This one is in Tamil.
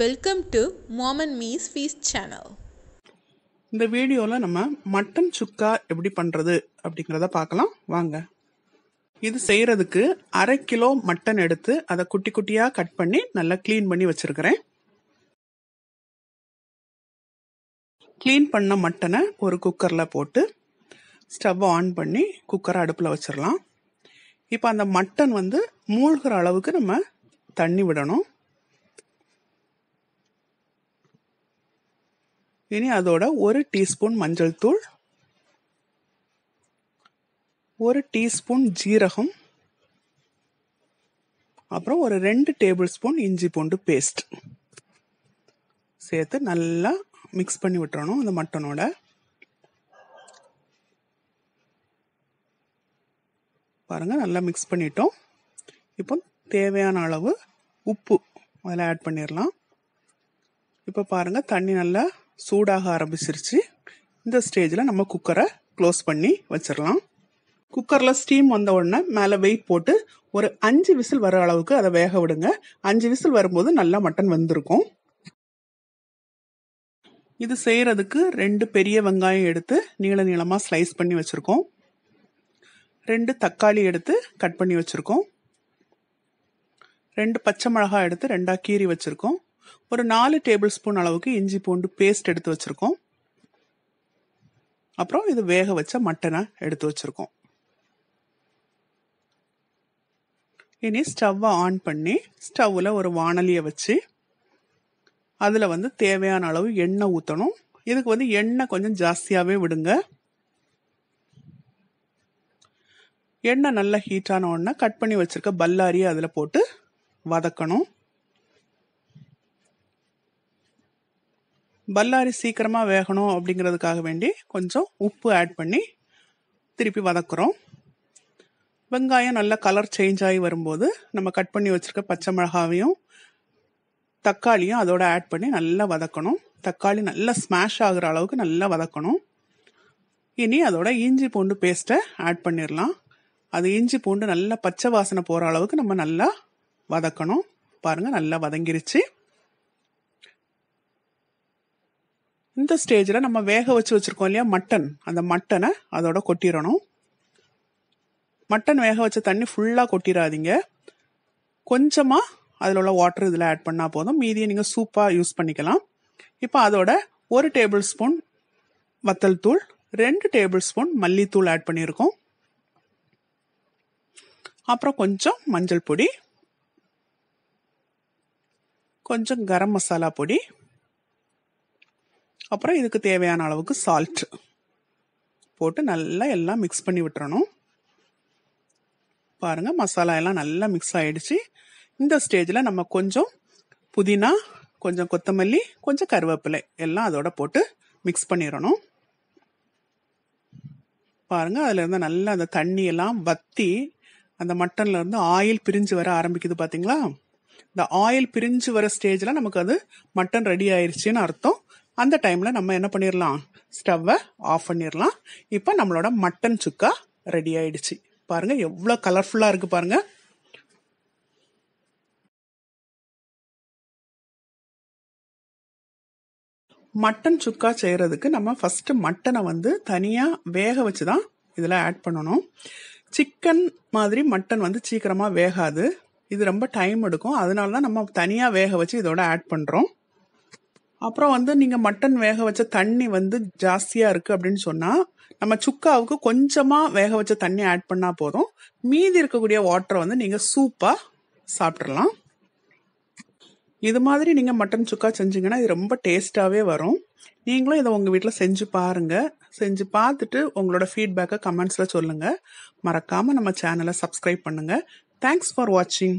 வெல்கம் டு மோமன் மீஸ் ஃபீஸ் சேனல் இந்த வீடியோவில் நம்ம மட்டன் சுக்கா எப்படி பண்ணுறது அப்படிங்கிறத பார்க்கலாம் வாங்க இது செய்கிறதுக்கு அரை கிலோ மட்டன் எடுத்து அதை குட்டி குட்டியாக கட் பண்ணி நல்லா க்ளீன் பண்ணி வச்சுருக்கிறேன் க்ளீன் பண்ண மட்டனை ஒரு குக்கரில் போட்டு ஸ்டவ் ஆன் பண்ணி குக்கரை அடுப்பில் வச்சிடலாம் இப்போ அந்த மட்டன் வந்து மூழ்கிற அளவுக்கு நம்ம தண்ணி விடணும் இனி அதோட ஒரு டீஸ்பூன் மஞ்சள் தூள் ஒரு டீஸ்பூன் ஜீரகம் அப்புறம் ஒரு ரெண்டு டேபிள் ஸ்பூன் இஞ்சி பூண்டு பேஸ்ட் சேர்த்து நல்லா மிக்ஸ் பண்ணி விட்டுறணும் அந்த மட்டனோட பாருங்கள் நல்லா மிக்ஸ் பண்ணிட்டோம் இப்போ தேவையான அளவு உப்பு அதில் ஆட் பண்ணிடலாம் இப்போ பாருங்கள் தண்ணி நல்லா சூடாக ஆரம்பிச்சிருச்சு இந்த ஸ்டேஜில் நம்ம குக்கரை க்ளோஸ் பண்ணி வச்சிடலாம் குக்கரில் ஸ்டீம் வந்த உடனே மேலே வெயிட் போட்டு ஒரு அஞ்சு விசில் வர அளவுக்கு அதை வேக விடுங்க அஞ்சு விசில் வரும்போது நல்லா மட்டன் வந்திருக்கும் இது செய்கிறதுக்கு ரெண்டு பெரிய வெங்காயம் எடுத்து நீள நீளமாக ஸ்லைஸ் பண்ணி வச்சுருக்கோம் ரெண்டு தக்காளி எடுத்து கட் பண்ணி வச்சுருக்கோம் ரெண்டு பச்சை மிளகாய் எடுத்து ரெண்டாக கீறி வச்சுருக்கோம் ஒரு நாலு டேபிள் ஸ்பூன் அளவுக்கு இஞ்சி பூண்டு பேஸ்ட் எடுத்து வச்சுருக்கோம் அப்புறம் இது வேக வச்ச மட்டனை எடுத்து வச்சுருக்கோம் இனி ஸ்டவ்வை ஆன் பண்ணி ஸ்டவ்வில் ஒரு வானலியை வச்சு அதில் வந்து தேவையான அளவு எண்ணெய் ஊற்றணும் இதுக்கு வந்து எண்ணெய் கொஞ்சம் ஜாஸ்தியாகவே விடுங்க எண்ணெய் நல்லா ஹீட்டான உடனே கட் பண்ணி வச்சுருக்க பல்லாரியை அதில் போட்டு வதக்கணும் பல்லாரி சீக்கிரமாக வேகணும் அப்படிங்கிறதுக்காக வேண்டி கொஞ்சம் உப்பு ஆட் பண்ணி திருப்பி வதக்குறோம் வெங்காயம் நல்லா கலர் சேஞ்ச் ஆகி வரும்போது நம்ம கட் பண்ணி வச்சுருக்க பச்சை மிளகாவையும் தக்காளியும் அதோட ஆட் பண்ணி நல்லா வதக்கணும் தக்காளி நல்லா ஸ்மாஷ் ஆகுற அளவுக்கு நல்லா வதக்கணும் இனி அதோட இஞ்சி பூண்டு பேஸ்ட்டை ஆட் பண்ணிடலாம் அது இஞ்சி பூண்டு நல்லா பச்சை வாசனை போகிற அளவுக்கு நம்ம நல்லா வதக்கணும் பாருங்கள் நல்லா வதங்கிருச்சு இந்த ஸ்டேஜில் நம்ம வேக வச்சு வச்சுருக்கோம் இல்லையா மட்டன் அந்த மட்டனை அதோட கொட்டிடணும் மட்டன் வேக வச்ச தண்ணி ஃபுல்லாக கொட்டிடாதீங்க கொஞ்சமாக அதில் உள்ள வாட்டர் இதில் ஆட் பண்ணால் போதும் மீதியை நீங்கள் சூப்பாக யூஸ் பண்ணிக்கலாம் இப்போ அதோட ஒரு டேபிள் ஸ்பூன் வத்தல் தூள் ரெண்டு டேபிள் ஸ்பூன் மல்லித்தூள் ஆட் பண்ணியிருக்கோம் அப்புறம் கொஞ்சம் மஞ்சள் பொடி கொஞ்சம் கரம் மசாலா பொடி அப்புறம் இதுக்கு தேவையான அளவுக்கு சால்ட் போட்டு நல்லா எல்லாம் மிக்ஸ் பண்ணி விட்டுறணும் பாருங்கள் மசாலா எல்லாம் நல்லா மிக்ஸ் ஆயிடுச்சு இந்த ஸ்டேஜில் நம்ம கொஞ்சம் புதினா கொஞ்சம் கொத்தமல்லி கொஞ்சம் கருவேப்பிலை எல்லாம் அதோட போட்டு மிக்ஸ் பண்ணிடணும் பாருங்கள் அதில் இருந்து நல்லா அந்த தண்ணி எல்லாம் வத்தி அந்த மட்டன்ல இருந்து ஆயில் பிரிஞ்சு வர ஆரம்பிக்குது பாத்தீங்களா இந்த ஆயில் பிரிஞ்சு வர ஸ்டேஜில் நமக்கு அது மட்டன் ரெடி ஆயிருச்சுன்னு அர்த்தம் அந்த டைமில் நம்ம என்ன பண்ணிடலாம் ஸ்டவ்வை ஆஃப் பண்ணிடலாம் இப்போ நம்மளோட மட்டன் சுக்கா ரெடி ஆயிடுச்சு பாருங்கள் எவ்வளோ கலர்ஃபுல்லாக இருக்குது பாருங்கள் மட்டன் சுக்கா செய்கிறதுக்கு நம்ம ஃபஸ்ட்டு மட்டனை வந்து தனியாக வேக வச்சு தான் இதில் ஆட் பண்ணணும் சிக்கன் மாதிரி மட்டன் வந்து சீக்கிரமாக வேகாது இது ரொம்ப டைம் எடுக்கும் அதனால தான் நம்ம தனியாக வேக வச்சு இதோட ஆட் பண்ணுறோம் அப்புறம் வந்து நீங்கள் மட்டன் வேக வச்ச தண்ணி வந்து ஜாஸ்தியாக இருக்குது அப்படின்னு சொன்னால் நம்ம சுக்காவுக்கு கொஞ்சமாக வேக வச்ச தண்ணி ஆட் பண்ணால் போதும் மீதி இருக்கக்கூடிய வாட்டரை வந்து நீங்கள் சூப்பா சாப்பிட்றலாம் இது மாதிரி நீங்கள் மட்டன் சுக்கா செஞ்சிங்கன்னா இது ரொம்ப டேஸ்ட்டாகவே வரும் நீங்களும் இதை உங்கள் வீட்டில் செஞ்சு பாருங்கள் செஞ்சு பார்த்துட்டு உங்களோட ஃபீட்பேக்கை கமெண்ட்ஸில் சொல்லுங்கள் மறக்காமல் நம்ம சேனலை சப்ஸ்கிரைப் பண்ணுங்கள் தேங்க்ஸ் ஃபார் வாட்சிங்